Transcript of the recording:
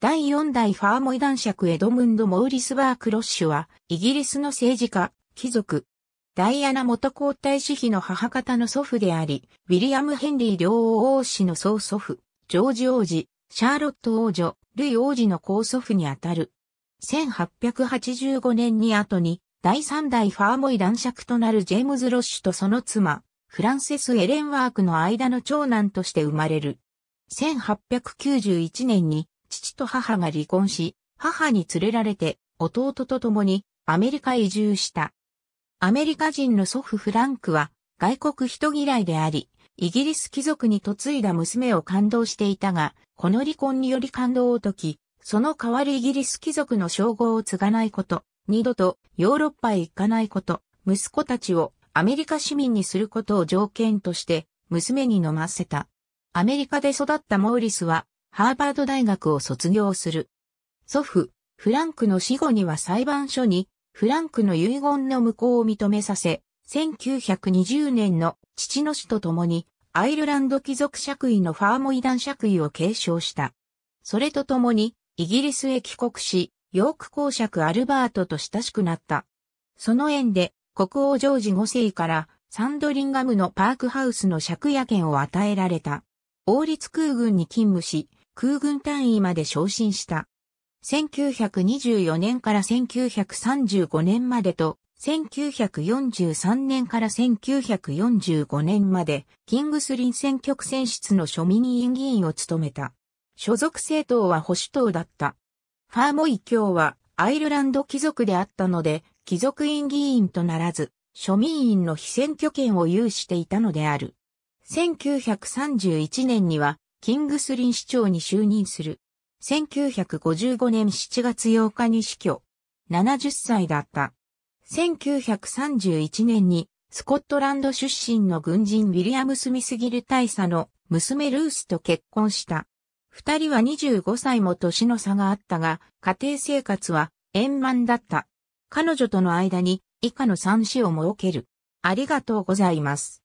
第4代ファーモイ男爵エドムンド・モーリス・バークロッシュは、イギリスの政治家、貴族、ダイアナ元皇太子妃の母方の祖父であり、ウィリアム・ヘンリー両王子の曽祖父、ジョージ王子、シャーロット王女、ルイ王子の高祖父にあたる。1885年に後に、第3代ファーモイ男爵となるジェームズ・ロッシュとその妻、フランセス・エレンワークの間の長男として生まれる。1891年に父と母が離婚し、母に連れられて弟と共にアメリカ移住した。アメリカ人の祖父フランクは外国人嫌いであり、イギリス貴族に嫁いだ娘を感動していたが、この離婚により感動を解き、その代わりイギリス貴族の称号を継がないこと、二度とヨーロッパへ行かないこと、息子たちをアメリカ市民にすることを条件として、娘に飲ませた。アメリカで育ったモーリスは、ハーバード大学を卒業する。祖父、フランクの死後には裁判所に、フランクの遺言の無効を認めさせ、1920年の父の死と共に、アイルランド貴族爵位のファーモイダン爵位を継承した。それと共に、イギリスへ帰国し、ヨーク公爵アルバートと親しくなった。その縁で、国王ジョージ5世から、サンドリンガムのパークハウスの借家権を与えられた。王立空軍に勤務し、空軍単位まで昇進した。1924年から1935年までと、1943年から1945年まで、キングスリン選挙区選出の庶民委員議員を務めた。所属政党は保守党だった。ファーモイ教はアイルランド貴族であったので、貴族院議員とならず、庶民院の非選挙権を有していたのである。1931年にはキングスリン市長に就任する。1955年7月8日に死去。70歳だった。1931年にスコットランド出身の軍人ウィリアム・スミスギル大佐の娘ルースと結婚した。二人は25歳も年の差があったが、家庭生活は円満だった。彼女との間に以下の三子を設ける。ありがとうございます。